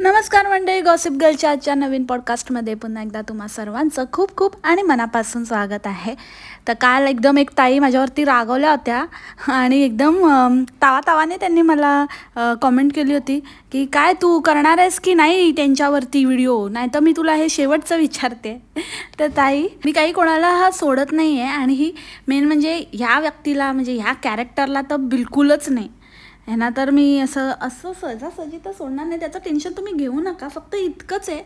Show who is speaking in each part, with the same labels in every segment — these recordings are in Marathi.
Speaker 1: नमस्कार मंडळी गॉसिप गर्लच्या आजच्या नवीन पॉडकास्टमध्ये पुन्हा एकदा तुम्हा सर्वांचं खूप खूप आणि मनापासून स्वागत आहे तर काल एकदम एक ताई माझ्यावरती रागवल्या होत्या आणि एकदम तावा तावाने त्यांनी मला कॉमेंट केली होती की काय तू करणार आहेस की नाही त्यांच्यावरती व्हिडिओ नाही तर मी तुला हे शेवटचं विचारते तर ताई मी काही कोणाला हा सोडत नाही आहे आणि ही मेन म्हणजे ह्या व्यक्तीला म्हणजे ह्या कॅरेक्टरला तर बिलकुलच नाही ह्यांना तर मी असं असं सहजासहजी तर सोडणार नाही त्याचं टेन्शन तुम्ही घेऊ नका फक्त इतकंच आहे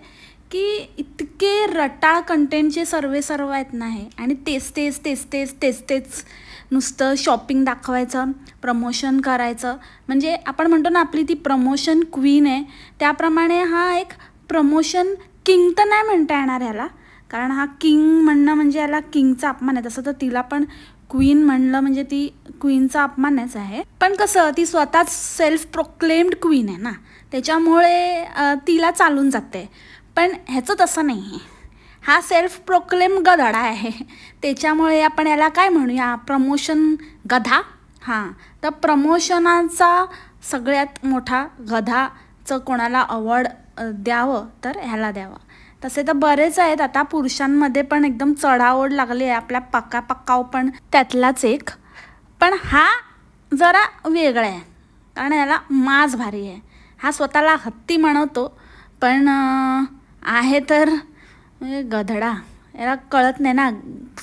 Speaker 1: की इतके रटा कंटेंटचे सर्वे सर्व आहेत नाही आणि तेच तेच तेच तेच तेच तेच नुसतं शॉपिंग दाखवायचं प्रमोशन करायचं म्हणजे आपण म्हणतो ना आपली ती प्रमोशन क्वीन आहे त्याप्रमाणे हा एक प्रमोशन किंग तर नाही म्हणता येणार ह्याला कारण हा किंग म्हणणं म्हणजे याला किंगचा अपमान आहे तसं तर तिला पण क्वीन म्हणलं म्हणजे ती क्वीनचा अपमानच आहे पण कसं ती स्वतःच सेल्फ प्रोक्लेम्ड क्वीन आहे ना त्याच्यामुळे तिला चालून जाते पण ह्याचं तसं नाही आहे हा सेल्फ प्रोक्लेम गधडा आहे त्याच्यामुळे आपण याला काय म्हणूया प्रमोशन गधा हां तर प्रमोशनाचा सगळ्यात मोठा गधाचं कोणाला अवॉर्ड द्यावं तर ह्याला द्यावं तसे तर बरेच आहेत आता पुरुषांमध्ये पण एकदम चढाओढ लागली आहे आपल्या पक्का पक्काव पण त्यातलाच एक पण हा जरा वेगळा आहे कारण याला माज भारी आहे हा स्वतःला हत्ती म्हणवतो पण आहे तर म्हणजे गधडा याला कळत नाही ना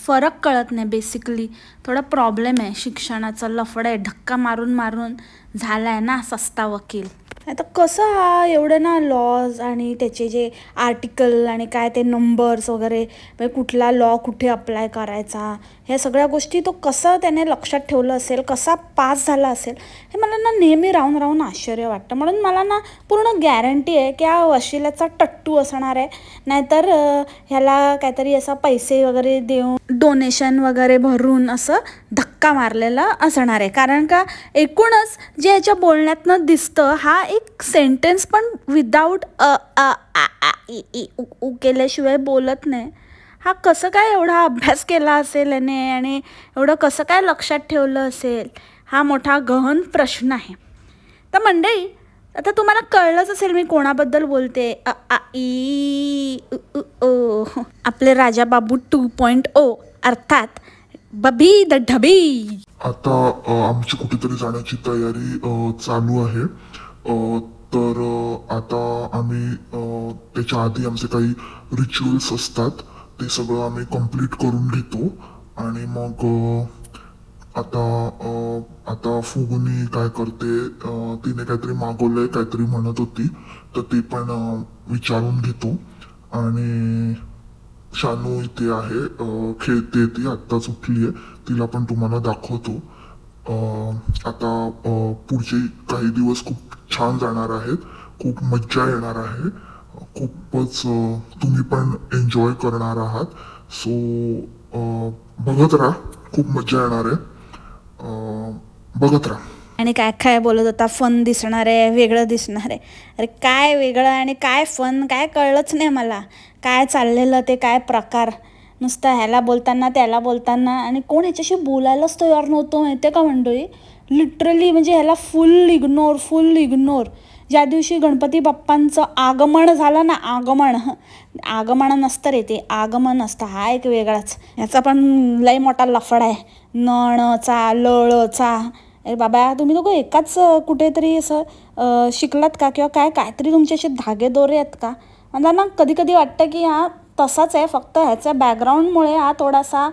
Speaker 1: फरक कळत नाही बेसिकली थोडा प्रॉब्लेम आहे शिक्षणाचा लफड आहे धक्का मारून मारून झाला आहे ना सस्ता वकील आता कसं हा एवढं ना लॉज आणि त्याचे जे आर्टिकल आणि काय ते नंबर्स वगैरे म्हणजे कुठला लॉ कुठे अप्लाय करायचा ह्या सगळ्या गोष्टी तो कसं त्याने लक्षात ठेवलं असेल कसा पास झाला असेल हे मला ना नेहमी राहून राहून आश्चर्य वाटतं म्हणून मला ना पूर्ण गॅरंटी आहे की हा वशिलाचा टट्टू असणार आहे नाहीतर ह्याला काहीतरी असा पैसे वगैरे देऊन डोनेशन वगैरे भरून असं धक्का मारलेला असणार आहे कारण का एकूणच जे याच्या बोलण्यातनं दिसतं हा एक सेंटेन्स पण विदाऊट अ उ केल्याशिवाय बोलत नाही हा कसं काय एवढा अभ्यास केला असेल याने आणि एवढं कसं काय लक्षात ठेवलं असेल हा मोठा गहन प्रश्न आहे तर मंडई आता तुम्हाला कळलंच असेल मी कोणाबद्दल बोलते अ आ ई आपले बाबू टू पॉईंट ओ अर्थात बबी द ढबी आता आमची कुठेतरी जाण्याची तयारी चालू आहे तर आता आम्ही त्याच्या आधी आमचे काही रिच्युअल्स असतात ते सगळं आम्ही कंप्लीट करून घेतो आणि मग आता आता फुगुनी काय करते तिने काहीतरी मागवलंय काहीतरी म्हणत होती तर ते पण विचारून घेतो आणि शानू इथे आहे खेळते ती आत्ताच उठली आहे तिला पण तुम्हाला दाखवतो आता पुढचे काही दिवस खूप छान जाणार आहेत खूप मज्जा येणार आहे खूपच तुम्ही पण एन्जॉय करणार आहात सो बघत राहा खूप मज्जा येणार आहे बघत राहा आणि काय काय बोलत होता फन दिसणार आहे वेगळं दिसणार आहे अरे काय वेगळं आणि काय फन काय कळलंच नाही मला काय चाललेलं ते काय प्रकार नुसतं ह्याला बोलताना त्याला बोलताना आणि कोण ह्याच्याशी बोलायलाच तयार नव्हतो माहिती आहे का मंडळी लिटरली म्हणजे ह्याला फुल इग्नोर फुल इग्नोर ज्या दिवशी गणपती बाप्पांचं आगमन झालं ना आगमन आगमन नसतं रे ते आगमन असतं हा एक वेगळाच ह्याचा पण लई मोठा लफडा आहे नणचा लळचा अरे बाबा तुम्ही दोघं एकाच कुठेतरी असं शिकलात का किंवा काय काहीतरी तुमच्याशी धागे दोरे आहेत का मला ना कधी कधी वाटतं की हा तसाच आहे फक्त ह्याच्या बॅकग्राऊंडमुळे हा थोडासा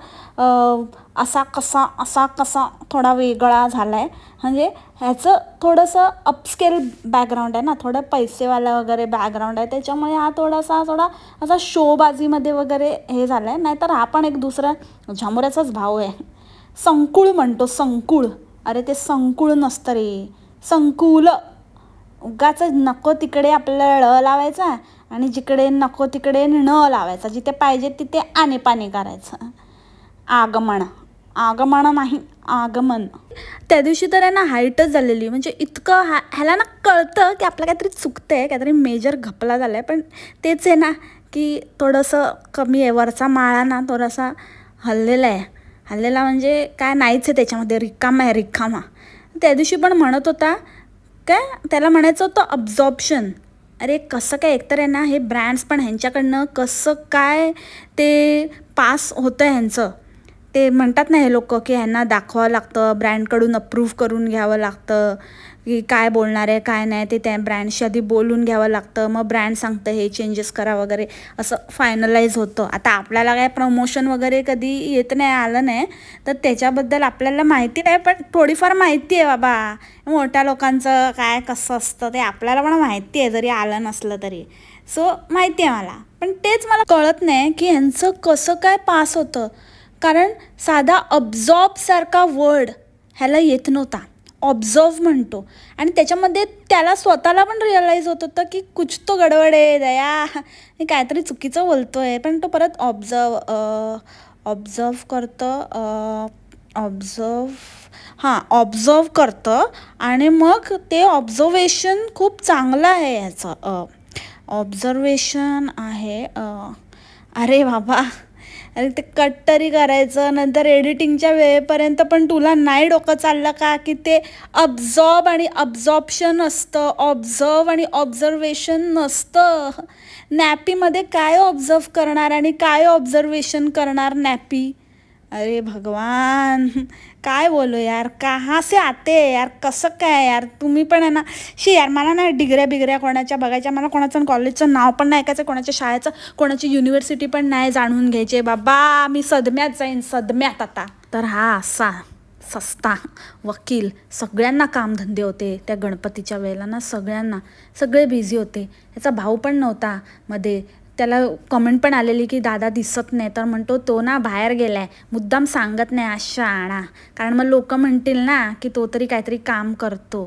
Speaker 1: असा कसा असा कसा थोडा वेगळा झाला आहे म्हणजे ह्याचं थोडंसं अपस्केल बॅकग्राऊंड आहे ना थोडं पैसेवाला वगैरे बॅकग्राऊंड आहे त्याच्यामुळे हा थोडासा थोडा असा शोबाजीमध्ये वगैरे हे झालं आहे नाहीतर हा पण एक दुसरा झामोऱ्याचाच भाव आहे संकुळ म्हणतो संकुळ अरे ते संकुळ नसतं रे संकुल उगाच नको तिकडे आपल्याला ळ लावायचा आणि जिकडे नको तिकडे न लावायचा जिथे पाहिजे तिथे आणे पाणी करायचं आगमन आगमन नाही आगमन त्या दिवशी तर यांना हाईटच झालेली म्हणजे इतकं हा ह्याला ना कळतं की आपलं काहीतरी चुकतं आहे काहीतरी मेजर घपला झाला आहे पण तेच आहे ना की थोडंसं कमी आहे वरचा माळा ना थोडासा हल्लेला आहे हल्लेला म्हणजे काय नाहीच आहे त्याच्यामध्ये रिकामा आहे रिकामा त्या दिवशी पण म्हणत होता काय त्याला म्हणायचं होतं अब्झॉर्प्शन अरे कसं काय एकतर आहे ना हे ब्रँड्स पण ह्यांच्याकडनं कसं काय ते पास होतं ह्यांचं ते म्हणतात ना हे लोक की ह्यांना दाखवावं लागतं ब्रँडकडून अप्रूव्ह करून घ्यावं लागतं की काय बोलणार आहे काय नाही ते त्या ब्रँडशी आधी बोलून घ्यावं लागतं मग ब्रँड सांगतं हे चेंजेस करा वगैरे असं फायनलाइज होतं आता आपल्याला काय प्रमोशन वगैरे कधी येत नाही आलं नाही तर त्याच्याबद्दल आपल्याला माहिती नाही पण थोडीफार माहिती आहे बाबा मोठ्या लोकांचं काय कसं असतं ते आपल्याला पण माहिती आहे जरी आलं नसलं तरी सो माहिती आहे मला पण तेच मला कळत नाही की ह्यांचं कसं काय पास होतं कारण साधा अब्झॉर्बसारखा वर्ड ह्याला येत नव्हता ऑब्झर्व म्हणतो आणि त्याच्यामध्ये त्याला स्वतःला पण रिअलाईज होत होतं की कुछ तो गडबड आहे दया मी काहीतरी चुकीचं बोलतो आहे पण तो परत ऑब्झर्व ऑब्झर्व करतं ऑब्झर्व हां ऑब्झर्व करतं आणि मग ते ऑब्झर्वेशन खूप चांगलं आहे याचं ऑब्झर्वेशन आहे अरे बाबा आणि ते कट तरी करायचं नंतर एडिटिंगच्या वेळेपर्यंत पण तुला नाही डोकं चाललं का की ते अब्झॉर्ब आणि अब्झॉर्प्शन असतं ऑब्झर्व आणि ऑब्झर्वेशन नसतं नॅपीमध्ये काय ऑब्झर्व करणार आणि काय ऑब्झर्वेशन करणार नॅपी अरे भगवान काय बोलो यार कहाँ से आते यार कसं काय यार तुम्ही पण आहे ना शी यार मला ना डिग्र्या बिगऱ्या कोणाच्या बघायच्या मला कोणाचं कॉलेजचं नाव पण नाही ऐकायचं कोणाच्या शाळेचं कोणाची युनिव्हर्सिटी पण नाही जाणून घ्यायचे बाबा मी सदम्यात जाईन सदम्यात आता तर हा असा सस्ता वकील सगळ्यांना कामधंदे होते त्या गणपतीच्या वेळेला ना सगळ्यांना सगळे बिझी होते याचा भाऊ पण नव्हता मध्ये त्याला कमेंट पण आलेली की दादा दिसत नाही तर म्हणतो तो ना बाहेर गेलाय मुद्दाम सांगत नाही अशा आणा कारण मग लोक म्हणतील ना की तो तरी काहीतरी काम करतो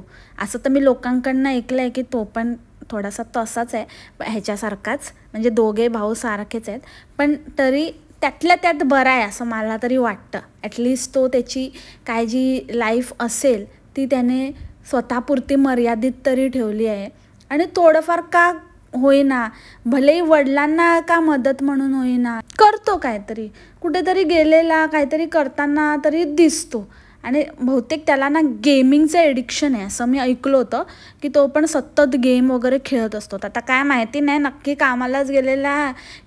Speaker 1: असं तर मी लोकांकडनं ऐकलं आहे की तो पण थोडासा तसाच आहे ह्याच्यासारखाच म्हणजे दोघे भाऊ सारखेच आहेत पण तरी त्यातल्या त्यात बरं आहे असं मला तरी वाटतं ॲटलिस्ट तो त्याची काय जी लाईफ असेल ती त्याने स्वतःपुरती मर्यादित तरी ठेवली आहे आणि थोडंफार का होईना भले वडिलांना का मदत म्हणून होईना करतो काहीतरी कुठेतरी गेलेला काहीतरी करताना तरी दिसतो आणि बहुतेक त्याला ना गेमिंगचं एडिक्शन आहे असं मी ऐकलं होतं की तो पण सतत गेम वगैरे खेळत असतो आता काय माहिती नाही नक्की कामालाच गेलेला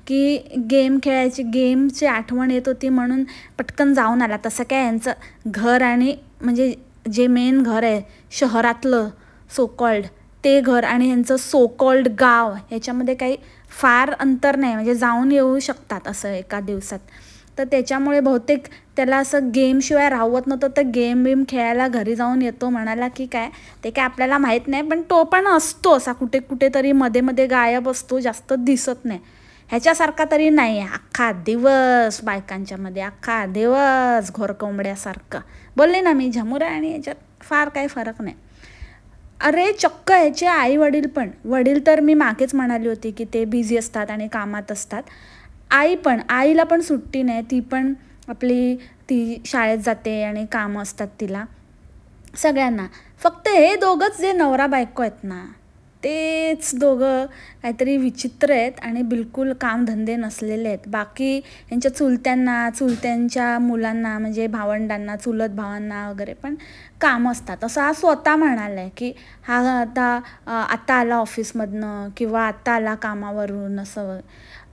Speaker 1: की गेम खेळायची गेमची आठवण येत होती म्हणून पटकन जाऊन आला तसं काय यांचं घर आणि म्हणजे जे मेन घर आहे शहरातलं सोकॉल्ड ते घर आणि ह्यांचं कॉल्ड गाव ह्याच्यामध्ये काही फार अंतर नाही म्हणजे जाऊन येऊ शकतात असं एका दिवसात तर त्याच्यामुळे बहुतेक त्याला असं गेमशिवाय राहवत नव्हतं तर गेम बिम खेळायला घरी जाऊन येतो म्हणाला की काय ते काय आपल्याला माहीत नाही पण तो पण असतो असा कुठे कुठेतरी मध्ये मध्ये गायब असतो जास्त दिसत नाही ह्याच्यासारखा तरी नाही आहे अख्खा दिवस बायकांच्यामध्ये अख्खा दिवस घोरकोंबड्यासारखं बोलले ना मी झमुरा आणि याच्यात फार काही फरक नाही अरे चक्क ह्याचे आई वडील पण वडील तर मी मागेच म्हणाली होती की ते बिझी असतात आणि कामात असतात आई पण आईला पण सुट्टी नाही ती पण आपली ती शाळेत जाते आणि कामं असतात तिला सगळ्यांना फक्त हे दोघंच जे नवरा बायको आहेत ना तेच दोघं काहीतरी विचित्र आहेत आणि बिलकुल कामधंदे नसलेले आहेत बाकी यांच्या चुलत्यांना चुलत्यांच्या मुलांना म्हणजे भावंडांना चुलत भावांना वगैरे पण काम असतात असं हा स्वतः म्हणाला आहे की हा आता आता आला ऑफिसमधनं किंवा आता आला कामावरून असं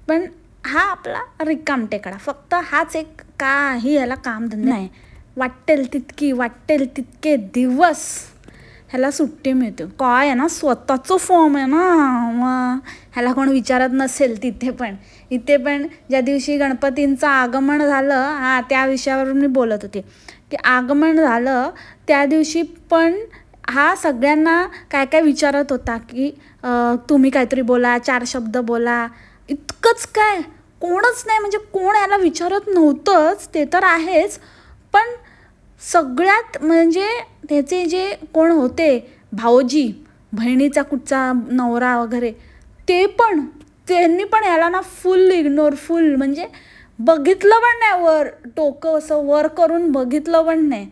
Speaker 1: पण हा आपला रिकाम टेकडा फक्त हाच एक काही ह्याला कामधंदा आहे वाटेल तितकी वाटेल तितके दिवस ह्याला सुट्टी मिळते काय आहे ना स्वतःचं फॉर्म आहे ना मग ह्याला कोण विचारत नसेल तिथे पण इथे पण ज्या दिवशी गणपतींचं आगमन झालं हा त्या विषयावर मी बोलत होते की आगमन झालं त्या दिवशी पण हा सगळ्यांना काय काय विचारत होता की तुम्ही काहीतरी बोला चार शब्द बोला इतकंच काय कोणच नाही म्हणजे कोण याला विचारत नव्हतंच ते तर आहेच पण सगळ्यात म्हणजे त्याचे जे कोण होते भाऊजी बहिणीचा कुठचा नवरा वगैरे ते पण त्यांनी पण याला ना फुल इग्नोर फुल म्हणजे बघितलं पण नाही वर टोकं असं वर करून बघितलं पण नाही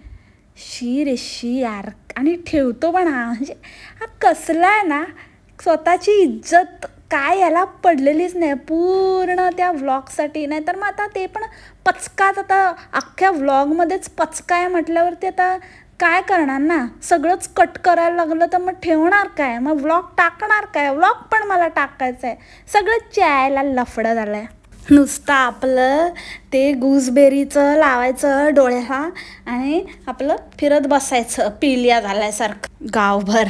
Speaker 1: शी रे शी यार आणि ठेवतो पण हा म्हणजे हा कसला आहे ना स्वतःची इज्जत काय याला पडलेलीच नाही पूर्ण त्या व्लॉगसाठी नाही तर मग आता ते पण पचकात आता अख्ख्या व्लॉगमध्येच पचकाय म्हटल्यावरती आता काय करणार ना सगळंच कट करायला लागलं तर मग ठेवणार काय मग व्लॉग टाकणार काय व्लॉग पण मला टाकायचं आहे सगळं चायला लफडं झालं आहे नुसतं आपलं ते गुजबेरीचं लावायचं डोळ्याला आणि आपलं फिरत बसायचं पिलिया झाल्यासारखं गावभर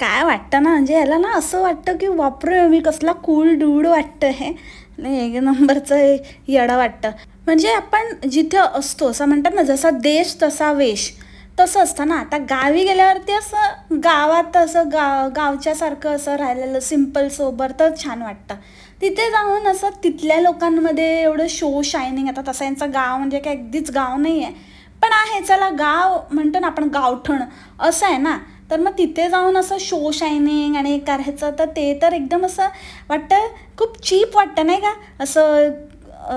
Speaker 1: काय वाटतं ना म्हणजे याला ना असं वाटतं की वापरूया मी कसला कूल डूड वाटतं हे एक नंबरचं येडं वाटतं म्हणजे आपण जिथं असतो असं म्हणतात ना जसा देश तसा वेश तसं असतं ना आता गावी गेल्यावरती असं गावात असं गाव गावच्यासारखं असं राहिलेलं सिम्पल सोबर तर छान वाटतं तिथे जाऊन असं तिथल्या लोकांमध्ये एवढं शो शायनिंग आता तसं यांचं गाव म्हणजे काय अगदीच गाव नाही आहे पण आहे चला गाव म्हणतो ना आपण गावठण असं आहे ना तर मग तिथे जाऊन असं शो शायनिंग आणि करायचं तर ते तर एकदम असं वाटतं खूप चीप वाटतं नाही का असं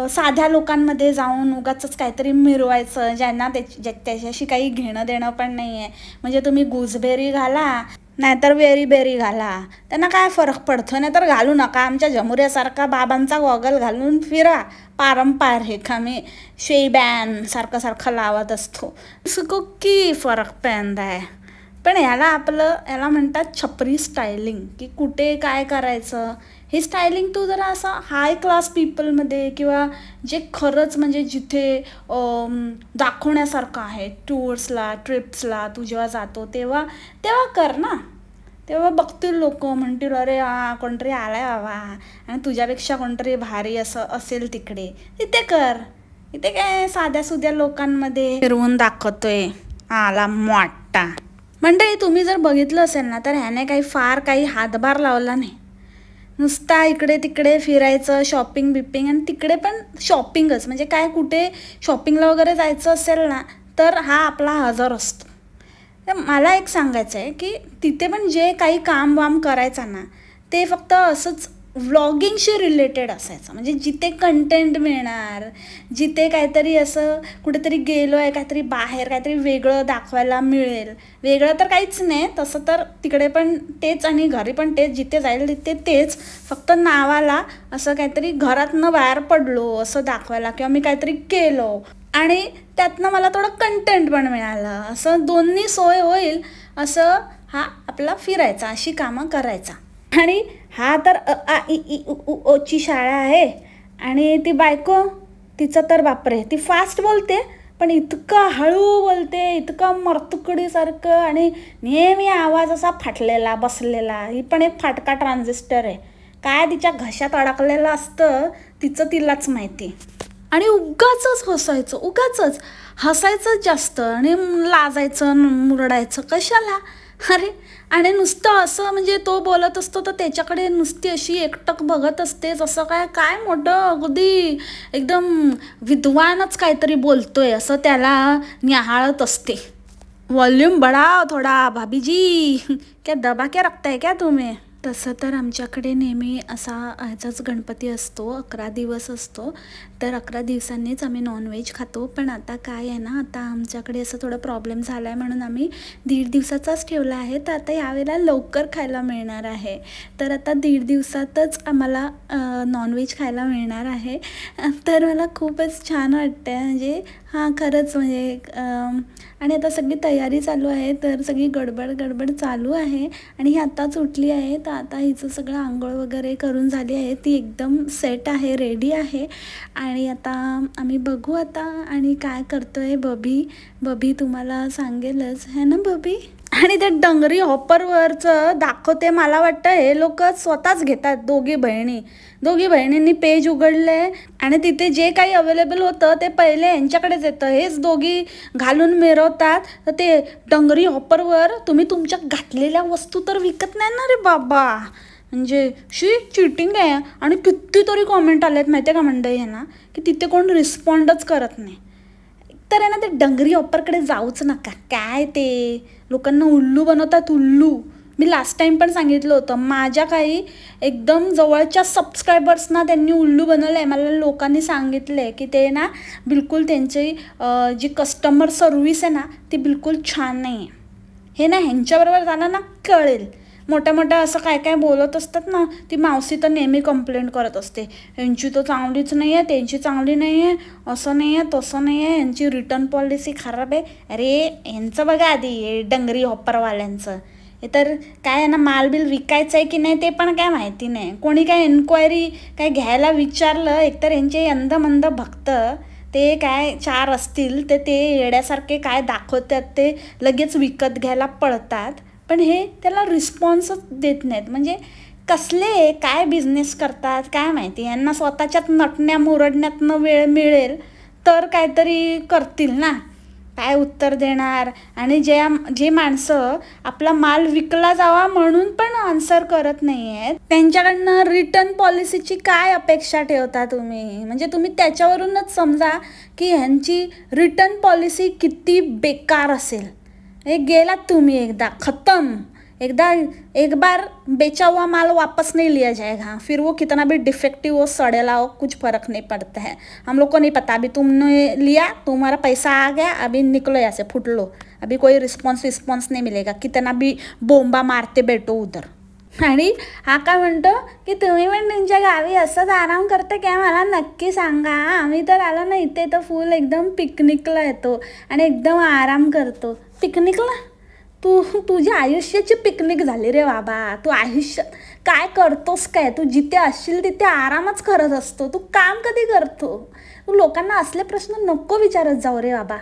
Speaker 1: साध्या लोकांमध्ये जाऊन उगाच काहीतरी मिरवायचं ज्यांना ज्या त्याच्याशी काही घेणं देणं पण नाही आहे म्हणजे तुम्ही गुजबेरी घाला नाहीतर वेरी बेरी घाला त्यांना काय फरक पडतो नाहीतर घालू नका आमच्या जमुऱ्यासारखा बाबांचा गॉगल घालून फिरा पारंपारिक आम्ही शेबॅन सारखं सारखं लावत असतो सुको की फरक पॅनदा आहे पण ह्याला आपलं याला म्हणतात छपरी स्टायलिंग की कुठे काय करायचं हे स्टायलिंग तू जरा असा हाय क्लास पीपलमध्ये किंवा जे खरंच म्हणजे जिथे दाखवण्यासारखं आहे टूर्सला ट्रिप्सला तू जेव्हा जातो तेव्हा तेव्हा कर ना तेव्हा बघतील लोक म्हणतील अरे हा कोणतरी आलाय बाबा आणि तुझ्यापेक्षा कोणतरी भारी असं असेल तिकडे तिथे कर इथे काय साध्या सुध्या लोकांमध्ये फिरवून दाखवतोय आला मोठा म्हणजे तुम्ही जर बघितलं असेल ना तर ह्याने काही फार काही हातभार लावला नाही नुसता इकडे तिकडे फिरायचं शॉपिंग बिपिंग आणि तिकडे पण शॉपिंगच म्हणजे काय कुठे शॉपिंगला वगैरे जायचं असेल ना तर हा आपला हजर असतो तर मला एक सांगायचं आहे की तिथे पण जे काही काम वाम करायचा ना ते फक्त असंच व्लॉगिंगशी रिलेटेड असायचं म्हणजे जिथे कंटेंट मिळणार जिथे काहीतरी असं कुठेतरी गेलो आहे काहीतरी बाहेर काहीतरी वेगळं दाखवायला मिळेल वेगळं तर काहीच नाही तसं तर तिकडे पण तेच आणि घरी पण तेच जिथे जाईल तिथे तेच फक्त नावाला असं काहीतरी घरातनं बाहेर पडलो असं दाखवायला किंवा मी काहीतरी केलो आणि त्यातनं मला थोडं कंटेंट पण मिळालं असं दोन्ही सोय होईल असं हा आपला फिरायचा अशी कामं करायचा आणि हा तर आ इ ई ओची शाळा आहे आणि ती बायको तिचं तर बापरे ती फास्ट बोलते पण इतकं हळू बोलते इतकं मरतुकडीसारखं आणि नेहमी आवाज असा फाटलेला बसलेला ही पण एक फाटका ट्रान्झिस्टर आहे काय तिच्या घशात अडकलेलं असतं तिचं तिलाच माहिती आणि उगाच हसायचं उगाच हसायचं जास्त आणि लाजायचं मुरडायचं कशाला अरे आणि नुसतं असं म्हणजे तो बोलत असतो तर त्याच्याकडे नुसती अशी एकटक बघत असते असं काय काय मोठं अगदी एकदम विद्वानच काहीतरी बोलतोय असं त्याला निहाळत असते वॉल्यूम बढाव थोडा भाभीजी क्या दबा क्या रखताय क्या तुम्ही तसं तर आमच्याकडे नेहमी असा ह्याचाच गणपती असतो अकरा दिवस असतो तर अकरा दिवसांनीच आम्ही नॉनव्हेज खातो पण आता काय आहे ना आता आमच्याकडे असं थोडं प्रॉब्लेम झाला आहे म्हणून आम्ही दीड दिवसाचाच ठेवला आहे तर आता यावेळेला लवकर खायला मिळणार आहे तर आता दीड दिवसातच आम्हाला नॉनव्हेज खायला मिळणार आहे तर मला खूपच छान वाटतं म्हणजे हां खरंच म्हणजे आणि आता सगळी तयारी चालू आहे तर सगळी गडबड गडबड चालू आहे आणि ही आत्ताच उठली आहे तर आता हिचं सगळं आंघोळ वगैरे करून झाली आहे ती एकदम सेट आहे रेडी आहे आणि आता आम्ही बघू आता आणि काय करतो आहे बबी बबी तुम्हाला सांगेलच है ना बबी आणि ते डंगरी हॉपरवरचं दाखवते मला वाटतं हे लोक स्वतःच घेतात दोघी बहिणी दोघी बहिणींनी पेज उघडले आणि तिथे जे काही अवेलेबल होतं ते पहिले यांच्याकडेच येतं हेच दोघी घालून मिरवतात तर ते डंगरी हॉपरवर तुम्ही तुमच्या घातलेल्या वस्तू तर विकत नाही ना रे बाबा म्हणजे शी चिटिंग आहे आणि कितीतरी कॉमेंट आले आहेत माहिती आहे का हे ना की तिथे कोण रिस्पॉन्डच करत नाही तर आहे ना ते डंगरी ऑपरकडे जाऊच नका काय ते लोकांना उल्लू बनवतात उल्लू मी लास्ट टाईम पण सांगितलं होतं माझ्या काही एकदम जवळच्या सबस्क्रायबर्सना त्यांनी उल्लू बनवलं आहे मला लोकांनी सांगितलं आहे की ते ना बिलकुल त्यांची जी कस्टमर सर्विस आहे ना ती बिलकुल छान नाही आहे हे ना ह्यांच्याबरोबर त्यांना ना कळेल मोठ्या मोठ्या असं काय काय बोलत असतात ना ती मावशी तर नेहमी कंप्लेंट करत असते यांची तर चांगलीच नाही आहे त्यांची चांगली नाही आहे असं नाही आहे तसं नाही आहे यांची रिटर्न पॉलिसी खराब आहे अरे यांचं बघा आधी डंगरी हॉपरवाल्यांचं तर काय आहे ना बिल विकायचं आहे की नाही ते पण काय माहिती नाही कोणी काय एन्क्वायरी काय घ्यायला विचारलं एकतर यांचे मंद भक्त ते काय चार असतील तर ते येड्यासारखे काय दाखवतात ते लगेच विकत घ्यायला पळतात पण हे त्याला रिस्पॉन्सच देत नाहीत म्हणजे कसले काय बिझनेस करतात काय माहिती यांना स्वतःच्यात नटण्या मुरडण्यातनं वेळ मिळेल तर काहीतरी करतील ना काय उत्तर देणार आणि ज्या जे माणसं आपला माल विकला जावा म्हणून पण आन्सर करत नाही आहेत त्यांच्याकडनं रिटर्न पॉलिसीची काय अपेक्षा ठेवता तुम्ही म्हणजे तुम्ही त्याच्यावरूनच समजा की ह्यांची रिटर्न पॉलिसी किती बेकार असेल हे गेलात तुम्ही एकदा खतम एकदा एक बार बेचा हुआ माल वापस नहीं लिया जाएगा फिर वो कितना भी डिफेक्टिव हो सड़ेला हो कुछ फ़र्क नहीं पड़ता है हम लोग को नहीं पता अभी तुमने लिया तुम्हारा पैसा आ गया अभी निकलो यहाँ से फुट लो अभी कोई रिस्पॉन्स रिस्पॉन्स नहीं मिलेगा कितना भी बोंबा मारते बैठो उधर आणि हा काय म्हणतो की तुम्ही पण तुमच्या गावी असंच आराम करते काय मला नक्की सांगा आम्ही तर आलो ना इथे तर फुल एकदम पिकनिकला येतो आणि एकदम आराम करतो पिकनिकला तू तुझ्या आयुष्याची पिकनिक झाली रे बाबा तू आयुष्यात काय करतोस काय तू जिथे असशील तिथे आरामच करत असतो तू काम कधी करतो तू लोकांना असले प्रश्न नको विचारत जाऊ रे बाबा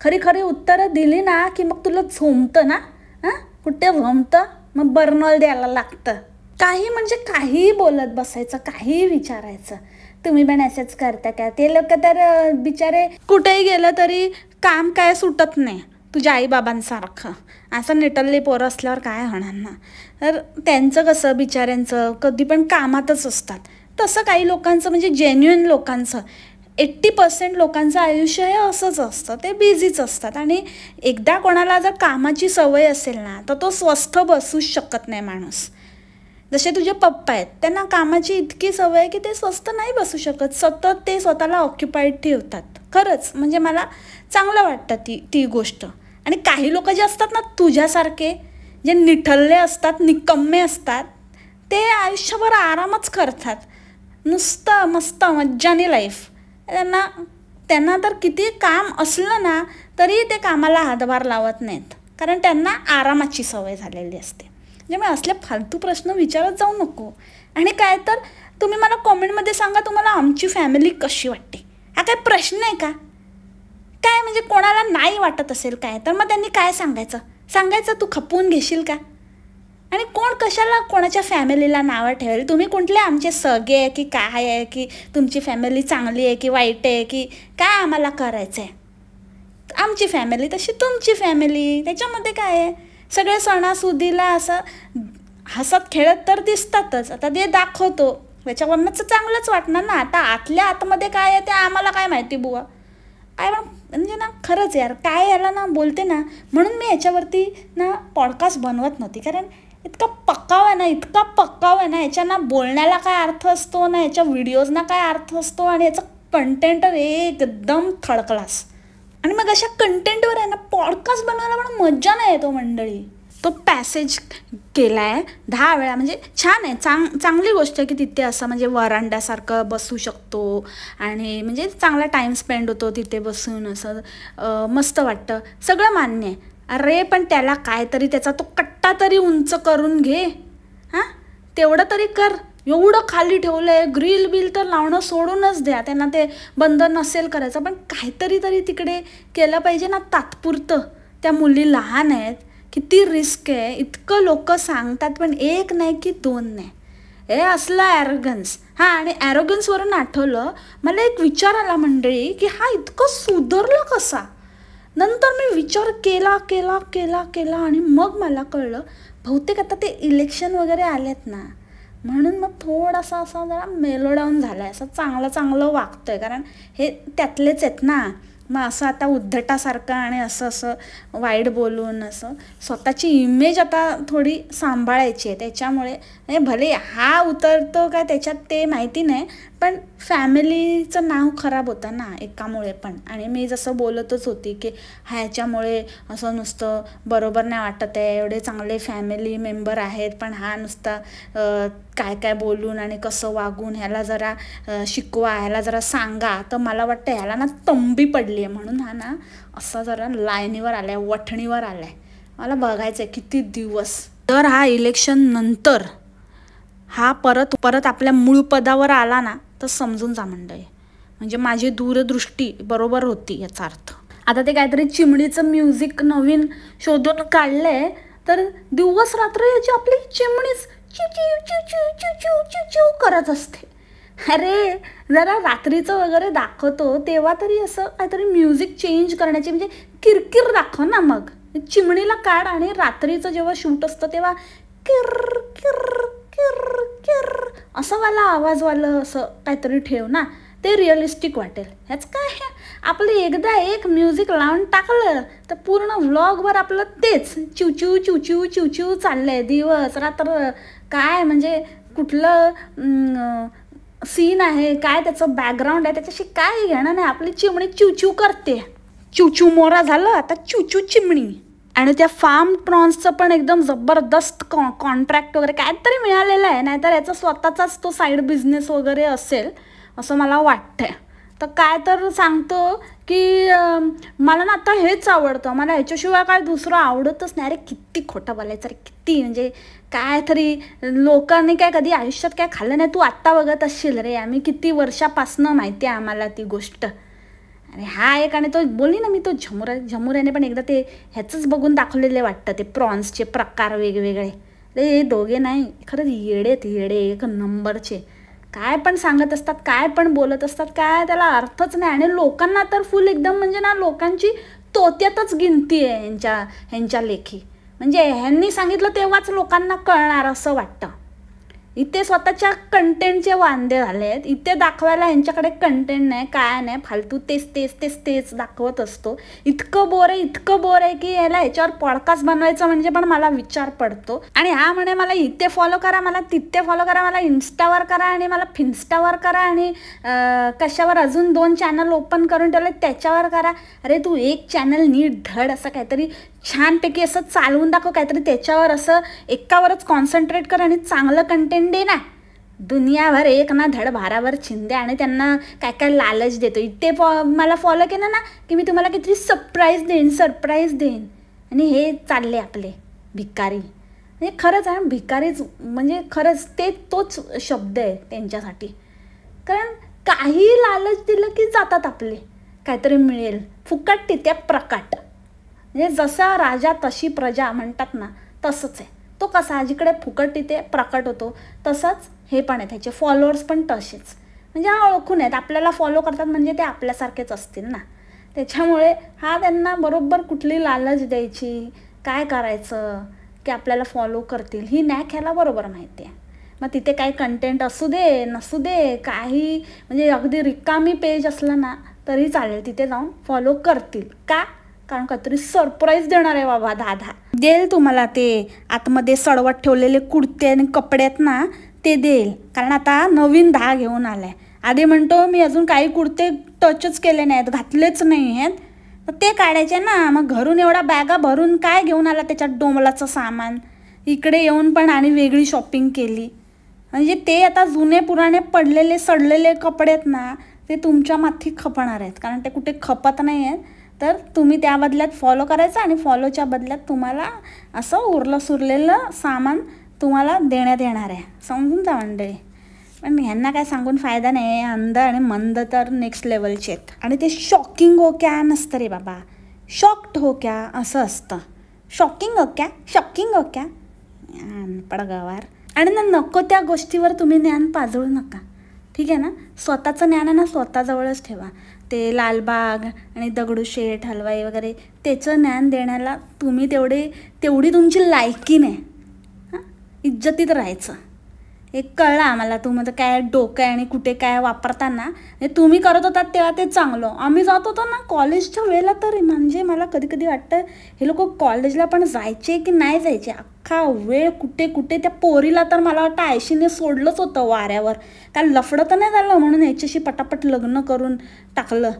Speaker 1: खरी खरी उत्तरं दिली ना की मग तुला झोमतं ना हां कुठे झोमतं मग बर्नॉल द्यायला लागतं काही म्हणजे काहीही बोलत बसायचं काहीही विचारायचं तुम्ही पण असेच करता का ते लोक तर बिचारे कुठेही गेलं तरी काम काय सुटत नाही तुझ्या आईबाबांसारखं असं नेटल्ले पोरं असल्यावर काय होणार ना तर त्यांचं कसं बिचाऱ्यांचं कधी पण कामातच असतात तसं काही लोकांचं म्हणजे जेन्युइन लोकांचं एट्टी पर्सेंट लोकांचं आयुष्य हे असंच असतं ते बिझीच असतात आणि एकदा कोणाला जर कामाची सवय असेल ना तर तो स्वस्थ बसूच शकत नाही माणूस जसे तुझे पप्पा आहेत त्यांना कामाची इतकी सवय आहे की ते स्वस्थ नाही बसू शकत सतत ते स्वतःला ऑक्युपाईड ठेवतात खरंच म्हणजे मला चांगलं वाटतं ती ती गोष्ट आणि काही लोक जे असतात ना तुझ्यासारखे जे निठल्ले असतात निकम्मे असतात ते आयुष्यभर आरामच करतात नुसतं मस्त मज्जाने लाईफ त्यांना त्यांना तर किती काम असलं ना तरी ते कामाला हातभार लावत नाहीत कारण त्यांना आरामाची सवय झालेली असते म्हणजे असले फालतू प्रश्न विचारत जाऊ नको आणि काय तर तुम्ही मला कॉमेंटमध्ये सांगा तुम्हाला आमची फॅमिली कशी वाटते हा काय प्रश्न आहे का काय म्हणजे कोणाला नाही वाटत असेल काय तर मग त्यांनी काय सांगायचं सांगायचं तू खपवून घेशील का आणि कोण कशाला कोणाच्या फॅमिलीला नावं ठेवेल तुम्ही कुठले आमचे सगे आहे की काय आहे की तुमची फॅमिली चांगली आहे की वाईट आहे की काय आम्हाला करायचं आहे आमची फॅमिली तशी तुमची फॅमिली त्याच्यामध्ये काय आहे सगळे सणासुदीला असं हसत खेळत तर दिसतातच आता ते दाखवतो त्याच्यावरनंच चांगलंच वाटणार ना आता आतल्या आतमध्ये काय आहे ते आम्हाला काय माहिती बुवा आय वा म्हणजे ना खरंच यार काय याला ना बोलते ना म्हणून मी याच्यावरती ना पॉडकास्ट बनवत नव्हती कारण इतका पक्काव आहे ना इतका पक्काव आहे ना याच्या ना बोलण्याला काय अर्थ असतो ना याच्या व्हिडिओजना काय अर्थ असतो आणि याचा कंटेंट एकदम थर्ड आणि मग अशा कंटेंटवर आहे ना पॉडकास्ट बनवायला पण मजा नाही येतो मंडळी तो पॅसेज केला आहे दहा वेळा म्हणजे छान आहे चांग चांगली गोष्ट आहे की तिथे असं म्हणजे वरांड्यासारखं बसू शकतो आणि म्हणजे चांगला टाईम स्पेंड होतो तिथे बसून असं मस्त वाटतं सगळं मान्य आहे अरे पण त्याला काय तरी त्याचा तो कट्टा तरी उंच करून घे हां तेवढं तरी कर एवढं खाली ठेवलं आहे ग्रिल बिल तर लावणं सोडूनच द्या त्यांना ते बंद नसेल करायचं पण काहीतरी तरी तिकडे केलं पाहिजे ना तात्पुरतं त्या मुली लहान आहेत किती रिस्क आहे इतकं लोक सांगतात पण एक नाही की दोन नाही हे असलं ॲरोगन्स हां आणि ॲरोगन्सवरून आठवलं मला एक विचार आला मंडळी की हा इतकं सुधरलं कसा नंतर मी विचार केला केला केला केला आणि मग मला कळलं बहुतेक आता ते इलेक्शन वगैरे आलेत ना म्हणून मग थोडासा असा जरा मेलोडाऊन झाला आहे असं चांगलं चांगलं वागतो आहे कारण हे त्यातलेच आहेत ना मग असं आता उद्धटासारखं आणि असं असं वाईट बोलून असं स्वतःची इमेज आता थोडी सांभाळायची आहे त्याच्यामुळे म्हणजे भले हा उतरतो का त्याच्यात ते माहिती नाही पण फॅमिलीचं नाव खराब होतं ना एकामुळे पण आणि मी जसं बोलतच होती की ह्याच्यामुळे असं नुसतं बरोबर नाही वाटत आहे एवढे चांगले फॅमिली मेंबर आहेत पण हा नुसता काय काय बोलून आणि कसं वागून ह्याला जरा शिकवा ह्याला जरा सांगा तर मला वाटतं ह्याला ना तंबी पडली आहे म्हणून हा ना असा जरा लायनीवर आलं आहे वठणीवर आला आहे मला बघायचं आहे किती दिवस तर हा इलेक्शन नंतर हा परत परत आपल्या मूळ पदावर आला ना तर समजून जा मंडळी म्हणजे माझी दूरदृष्टी बरोबर होती याचा अर्थ आता ते काहीतरी चिमणीचं म्युझिक नवीन शोधून काढलंय तर दिवस रात्र याची आपली चिमणीच चिचिव चिचिव चिचिव चिचिव करत असते अरे जरा रात्रीचं वगैरे दाखवतो तेव्हा तरी असं काहीतरी म्युझिक चेंज करण्याची म्हणजे किरकिर दाखव ना मग चिमणीला काढ आणि रात्रीचं जेव्हा शूट असतं तेव्हा किर किर किर किर असं वाला आवाजवालं असं काहीतरी ठेव ना ते रिअलिस्टिक वाटेल ह्याच काय आहे आपलं एकदा एक म्युझिक लावून टाकलं तर पूर्ण व्लॉगवर आपलं तेच चिवचिव चिवचिव चिवचिव चाललं आहे दिवस रात्र काय म्हणजे कुठलं सीन आहे काय त्याचं बॅकग्राऊंड आहे त्याच्याशी काय घेणं नाही आपली चिमणी चिवचिव करते चिवचिव मोरा झालं आता चिवचिव चिमणी आणि त्या फार्म प्रॉन्सचं पण एकदम जबरदस्त कॉ कॉन्ट्रॅक्ट वगैरे काहीतरी मिळालेलं आहे नाहीतर याचा स्वतःचाच तो साईड बिझनेस वगैरे असेल असं मला वाटतं आहे तर काय तर सांगतो की मला ना आता हेच आवडतं मला ह्याच्याशिवाय काय दुसरं आवडतच नाही अरे किती खोटं बोलायचं अरे किती म्हणजे काय तरी लोकांनी काय कधी आयुष्यात काय खाल्लं नाही तू आत्ता बघत असशील रे आम्ही किती वर्षापासनं माहिती आहे आम्हाला ती गोष्ट आणि हा एक आणि तो बोलली ना मी तो झमुरा झमुऱ्याने पण एकदा ते ह्याचंच बघून दाखवलेले वाटतं ते प्रॉन्सचे प्रकार वेगवेगळे अरे दोघे नाही खरंच येडेत येडे एक नंबरचे काय पण सांगत असतात काय पण बोलत असतात काय त्याला अर्थच नाही आणि लोकांना तर फुल एकदम म्हणजे ना लोकांची तोत्यातच गिनती आहे ह्यांच्या ह्यांच्या लेखी म्हणजे ह्यांनी सांगितलं तेव्हाच लोकांना कळणार असं वाटतं इथे स्वतःच्या कंटेंटचे वांदे झाले आहेत इथे दाखवायला ह्यांच्याकडे कंटेंट नाही काय नाही फालतू तेच तेच तेच तेच दाखवत असतो इतकं बोर आहे इतकं बोर आहे की ह्याला ह्याच्यावर पॉडकास्ट बनवायचं म्हणजे पण मला विचार पडतो आणि हा म्हणे मला इथे फॉलो करा मला तिथे फॉलो करा मला इन्स्टावर करा आणि मला फिन्स्टावर करा आणि कशावर अजून दोन चॅनल ओपन करून ठेवले त्याच्यावर करा अरे तू एक चॅनल नीट धड असं काहीतरी छानपैकी असं चालवून दाखव काहीतरी त्याच्यावर असं एकावरच कॉन्सन्ट्रेट कर आणि चांगलं कंटेंट दे ना दुनियाभर एक ना धड भाराभर छिंदे आणि त्यांना काय काय लालच देतो इथे फॉ मला फॉलो केलं ना की मी तुम्हाला किती सरप्राईज देईन सरप्राईज देईन आणि हे चालले आपले भिकारी म्हणजे खरंच आहे भिकारीच म्हणजे खरंच ते तोच शब्द आहे त्यांच्यासाठी कारण काही लालच दिलं की जातात आपले काहीतरी मिळेल फुकट तिथे प्रकट म्हणजे जसा राजा तशी प्रजा म्हणतात ना तसंच आहे तो कसा जिकडे फुकट तिथे प्रकट होतो तसंच हे पण आहे त्याचे फॉलोअर्स पण तसेच म्हणजे हा ओळखून आहेत आपल्याला फॉलो करतात म्हणजे ते आपल्यासारखेच असतील ना त्याच्यामुळे हा त्यांना बरोबर कुठली लालच द्यायची काय करायचं की आपल्याला फॉलो करतील ही नॅक ह्याला बरोबर माहिती आहे मग तिथे काही कंटेंट असू दे नसू दे काही म्हणजे अगदी रिकामी पेज असलं ना तरी चालेल तिथे जाऊन फॉलो करतील का कारण काहीतरी सरप्राईज देणार आहे बाबा दादा देईल तुम्हाला ते आतमध्ये सडवत ठेवलेले कुडते आणि कपड्यात ना ते देईल कारण आता नवीन दहा घेऊन आलाय आधी म्हणतो मी अजून काही कुर्ते टचच केले नाहीत घातलेच नाही आहेत ते काढायचे ना मग घरून एवढा बॅगा भरून काय घेऊन आला त्याच्यात डोंबलाचं सामान इकडे येऊन पण आणि वेगळी शॉपिंग केली म्हणजे ते आता जुने पुराणे पडलेले सडलेले कपडे आहेत ना ते तुमच्या माथी खपणार आहेत कारण ते कुठे खपत नाही आहेत तर तुम्ही त्या बदल्यात फॉलो करायचा आणि फॉलोच्या बदल्यात तुम्हाला असं उरलं सुरलेलं सामान तुम्हाला देण्यात येणार आहे समजून जा मंडळी पण ह्यांना काय सांगून फायदा नाही अंद आणि मंद तर नेक्स्ट लेवलचे आहेत आणि ते शॉकिंग हो क्या नसतं रे बाबा शॉक्ड हो क्या असं असतं शॉकिंग हो क्या शॉकिंग हो क्या अनपड गवार आणि ना नको त्या गोष्टीवर तुम्ही ज्ञान पाजळू नका ठीक आहे ना स्वतःचं ज्ञान आहे ना स्वतःजवळच ठेवा ते लालबाग आणि दगडूशेठ हलवाई वगैरे त्याचं ज्ञान देण्याला तुम्ही तेवढे तेवढी तुमची लायकी नाही हां इज्जतीत राहायचं एक कळलं आम्हाला तू काय डोकं आहे आणि कुठे काय वापरताना तुम्ही करत होतात तेव्हा ते चांगलं आम्ही जात होतो ना कॉलेजच्या वेळेला तरी म्हणजे मला कधी कधी वाटतं हे लोक कॉलेजला पण जायचे की नाही जायचे अख्खा वेळ कुठे कुठे त्या पोरीला तर मला वाटतं आयशीने सोडलंच होतं वाऱ्यावर काय लफडं तर नाही झालं म्हणून याच्याशी पटापट लग्न करून टाकलं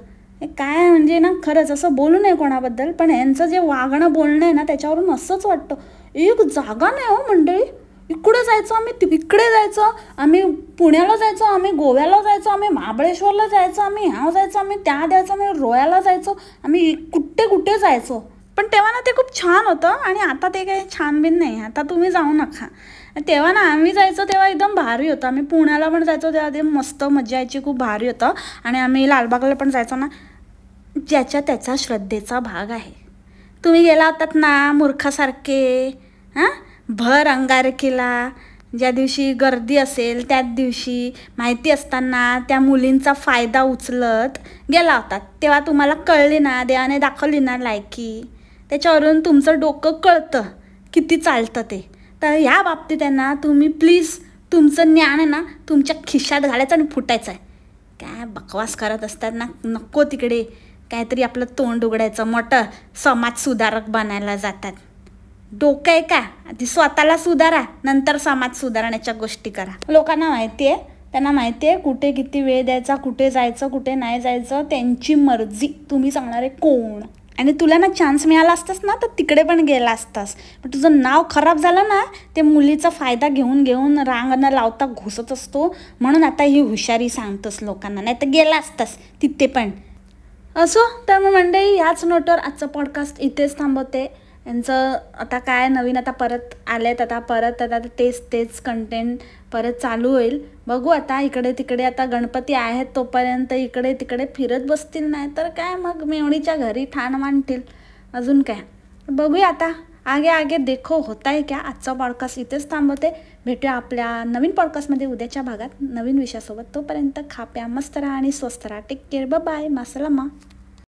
Speaker 1: काय म्हणजे ना खरंच असं बोलू नये कोणाबद्दल पण यांचं जे वागणं बोलणं आहे ना त्याच्यावरून असंच वाटतं एक जागा नाही हो मंडळी इकडे जायचं आम्ही तिकडे जायचं आम्ही पुण्याला जायचं आम्ही गोव्याला जायचं आम्ही महाबळेश्वरला जायचं आम्ही ह्या जायचं आम्ही त्या द्यायचं आम्ही रोयाला जायचो आम्ही कुठे कुठे जायचो पण तेव्हा ना ते खूप छान होतं आणि आता ते काही छान बिन नाही आता तुम्ही जाऊ नका तेव्हा ना आम्ही जायचो तेव्हा एकदम भारी होतं आम्ही पुण्याला पण जायचो तेव्हा ते मस्त मजा यायची खूप भारी होतं आणि आम्ही लालबागला पण जायचो ना ज्याच्या त्याचा श्रद्धेचा भाग आहे तुम्ही गेला होतात ना मूर्खासारखे हां भर अंगारकीला ज्या दिवशी गर्दी असेल त्याच दिवशी माहिती असताना त्या मुलींचा फायदा उचलत गेला होता तेव्हा तुम्हाला कळली ना देवाने दाखवली ना लायकी त्याच्यावरून तुमचं डोकं कळतं किती चालतं ते तर ह्या बाबतीत त्यांना तुम्ही प्लीज तुमचं ज्ञान आहे ना तुमच्या खिशात घालायचं आणि फुटायचं आहे काय बकवास करत असतात ना नको तिकडे काहीतरी आपलं तोंड उघडायचं मोठं समाज सुधारक बनायला जातात डोकं आहे का आधी स्वतःला सुधारा नंतर समाज सुधारण्याच्या गोष्टी करा लोकांना माहिती आहे त्यांना माहिती आहे कुठे किती वेळ द्यायचा कुठे जायचं कुठे नाही जायचं त्यांची मर्जी तुम्ही सांगणारे कोण आणि तुला ना चान्स मिळाला असतास ना तर तिकडे पण गेला असतास पण तुझं नाव खराब झालं ना ते मुलीचा फायदा घेऊन घेऊन रांग न लावता घुसत असतो म्हणून आता ही हुशारी सांगतोस लोकांना नाही तर गेला असतास तिथे पण असो तर मग मंडळी याच नोटवर आजचा पॉडकास्ट इथेच थांबवते यांचं आता काय नवीन आता परत आले आहेत आता परत आता तेच तेच कंटेंट परत चालू होईल बघू आता इकडे तिकडे आता गणपती आहेत तोपर्यंत इकडे तिकडे फिरत बसतील नाही तर काय मग मेवणीच्या घरी ठाण मांडतील अजून काय बघूया आता आगे आगे देखो होता आहे क्या आजचा पॉडकास्ट इथेच थांबवते भेटूया आपल्या नवीन पॉडकास्टमध्ये उद्याच्या भागात नवीन विषयासोबत तोपर्यंत खाप्या मस्त राहा आणि स्वस्त राहा टेक केअर बाय मासलामा